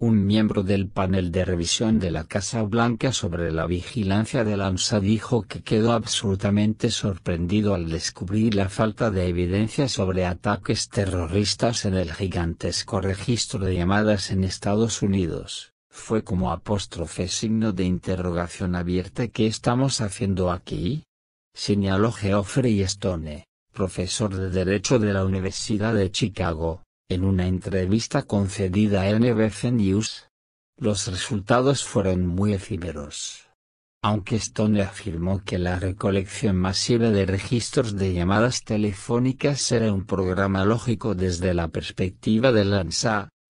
Un miembro del panel de revisión de la Casa Blanca sobre la vigilancia de Lanza dijo que quedó absolutamente sorprendido al descubrir la falta de evidencia sobre ataques terroristas en el gigantesco registro de llamadas en Estados Unidos. Fue como apóstrofe signo de interrogación abierta ¿qué estamos haciendo aquí? Señaló Geoffrey Stone, profesor de Derecho de la Universidad de Chicago en una entrevista concedida a NBC News. Los resultados fueron muy efímeros. Aunque Stone afirmó que la recolección masiva de registros de llamadas telefónicas era un programa lógico desde la perspectiva de la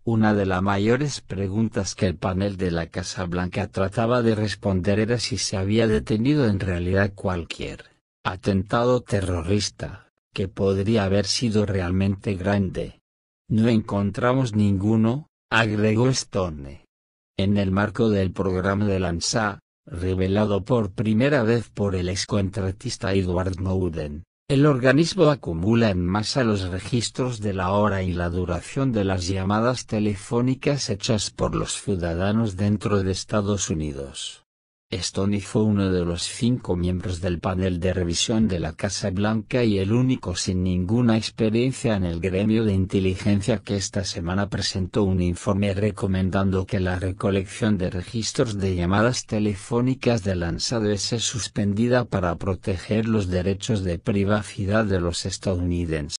una de las mayores preguntas que el panel de la Casa Blanca trataba de responder era si se había detenido en realidad cualquier atentado terrorista, que podría haber sido realmente grande, no encontramos ninguno, agregó Stone. En el marco del programa de Lanza, revelado por primera vez por el excontratista Edward Snowden, el organismo acumula en masa los registros de la hora y la duración de las llamadas telefónicas hechas por los ciudadanos dentro de Estados Unidos. Stoney fue uno de los cinco miembros del panel de revisión de la Casa Blanca y el único sin ninguna experiencia en el gremio de inteligencia que esta semana presentó un informe recomendando que la recolección de registros de llamadas telefónicas de lanzado es suspendida para proteger los derechos de privacidad de los estadounidenses.